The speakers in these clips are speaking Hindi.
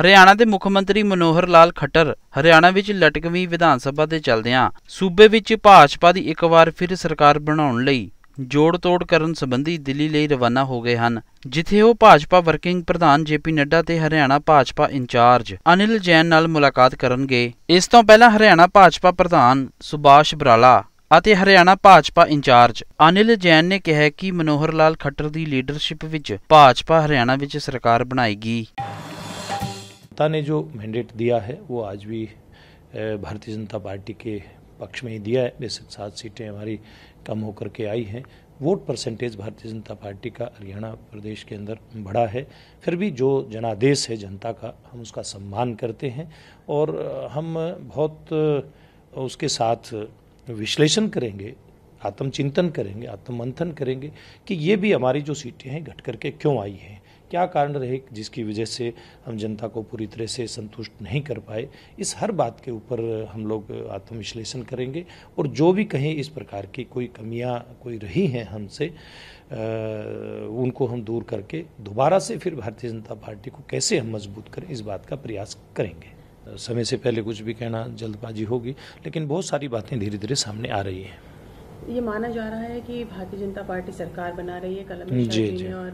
ਹਰਿਆਣਾ ਦੇ ਮੁੱਖ ਮੰਤਰੀ ਮਨੋਹਰ ਲਾਲ ਖੱਟਰ ਹਰਿਆਣਾ ਵਿੱਚ ਲਟਕਵੀਂ ਵਿਧਾਨ ਸਭਾ ਦੇ ਚਲਦਿਆਂ ਸੂਬੇ ਵਿੱਚ ਭਾਜਪਾ ਦੀ ਇੱਕ ਵਾਰ ਫਿਰ ਸਰਕਾਰ ਬਣਾਉਣ ਲਈ ਜੋੜ-ਤੋੜ ਕਰਨ ਸੰਬੰਧੀ ਦਿੱਲੀ ਲਈ ਰਵਾਨਾ ਹੋ ਗਏ ਹਨ ਜਿੱਥੇ ਉਹ ਭਾਜਪਾ ਵਰਕਿੰਗ ਪ੍ਰਧਾਨ ਜੇਪੀ ਨੱਡਾ ਤੇ ਹਰਿਆਣਾ ਭਾਜਪਾ ਇੰਚਾਰਜ ਅਨਿਲ ਜੈਨ ਨਾਲ ਮੁਲਾਕਾਤ ਕਰਨਗੇ ਇਸ ਤੋਂ ਪਹਿਲਾਂ ਹਰਿਆਣਾ ਭਾਜਪਾ ਪ੍ਰਧਾਨ ਸੁਭਾਸ਼ ਬਰਾਲਾ ਅਤੇ ਹਰਿਆਣਾ ਭਾਜਪਾ ਇੰਚਾਰਜ ਅਨਿਲ ਜੈਨ ਨੇ ਕਿਹਾ ਕਿ ਮਨੋਹਰ ਲਾਲ ਖੱਟਰ ਦੀ ਲੀਡਰਸ਼ਿਪ ਵਿੱਚ ਭਾਜਪਾ ਹਰਿਆਣਾ ਵਿੱਚ ਸਰਕਾਰ ਬਣਾਏਗੀ जनता ने जो मैंडेट दिया है वो आज भी भारतीय जनता पार्टी के पक्ष में ही दिया है बेशक सात सीटें हमारी कम होकर के आई हैं वोट परसेंटेज भारतीय जनता पार्टी का हरियाणा प्रदेश के अंदर बढ़ा है फिर भी जो जनादेश है जनता का हम उसका सम्मान करते हैं और हम बहुत उसके साथ विश्लेषण करेंगे आत्मचिंतन करेंगे आत्ममंथन करेंगे कि ये भी हमारी जो सीटें हैं घट करके क्यों आई हैं क्या कारण रहे जिसकी वजह से हम जनता को पूरी तरह से संतुष्ट नहीं कर पाए इस हर बात के ऊपर हम लोग आत्मविश्लेषण करेंगे और जो भी कहीं इस प्रकार की कोई कमियां कोई रही हैं हमसे उनको हम दूर करके दोबारा से फिर भारतीय जनता पार्टी को कैसे हम मजबूत करें इस बात का प्रयास करेंगे समय से पहले कुछ भी कहना जल्दबाजी होगी लेकिन बहुत सारी बातें धीरे धीरे सामने आ रही हैं ये माना जा रहा है कि भारतीय जनता पार्टी सरकार बना रही है कल जी और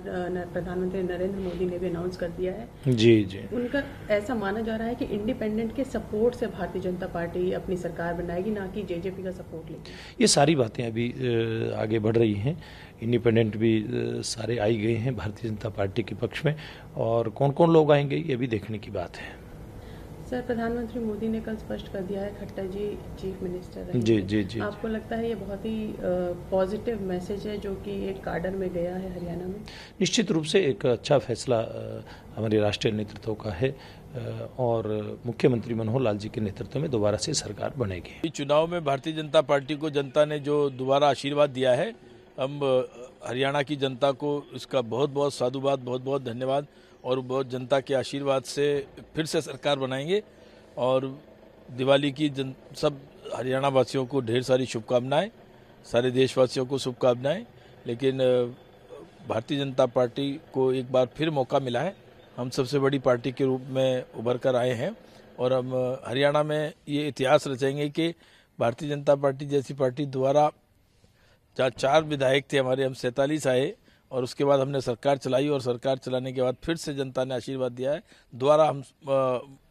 प्रधानमंत्री नरेंद्र मोदी ने भी अनाउंस कर दिया है जी जी उनका ऐसा माना जा रहा है कि इंडिपेंडेंट के सपोर्ट से भारतीय जनता पार्टी अपनी सरकार बनाएगी ना कि जेजेपी का सपोर्ट लेगी ये सारी बातें अभी आगे बढ़ रही हैं इंडिपेंडेंट भी सारे आई गए हैं भारतीय जनता पार्टी के पक्ष में और कौन कौन लोग आएंगे ये भी देखने की बात है सर प्रधानमंत्री मोदी ने कल स्पष्ट कर दिया है खट्टर जी चीफ मिनिस्टर जी जी जी आपको लगता है ये बहुत ही पॉजिटिव मैसेज है जो कि एक कार्डन में गया है हरियाणा में निश्चित रूप से एक अच्छा फैसला हमारे राष्ट्रीय नेतृत्व का है और मुख्यमंत्री मनोहर लाल जी के नेतृत्व में दोबारा से सरकार बनेगी चुनाव में भारतीय जनता पार्टी को जनता ने जो दोबारा आशीर्वाद दिया है हम हरियाणा की जनता को इसका बहुत बहुत साधुवाद बहुत बहुत धन्यवाद और बहुत जनता के आशीर्वाद से फिर से सरकार बनाएंगे और दिवाली की जन सब हरियाणा वासियों को ढेर सारी शुभकामनाएं सारे देशवासियों को शुभकामनाएं लेकिन भारतीय जनता पार्टी को एक बार फिर मौका मिला है हम सबसे बड़ी पार्टी के रूप में उभर कर आए हैं और हम हरियाणा में ये इतिहास रचेंगे कि भारतीय जनता पार्टी जैसी पार्टी द्वारा जहाँ चार विधायक थे हमारे हम सैंतालीस आए और उसके बाद हमने सरकार चलाई और सरकार चलाने के बाद फिर से जनता ने आशीर्वाद दिया है दोबारा हम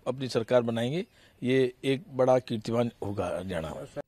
अपनी सरकार बनाएंगे ये एक बड़ा कीर्तिमान होगा हरियाणा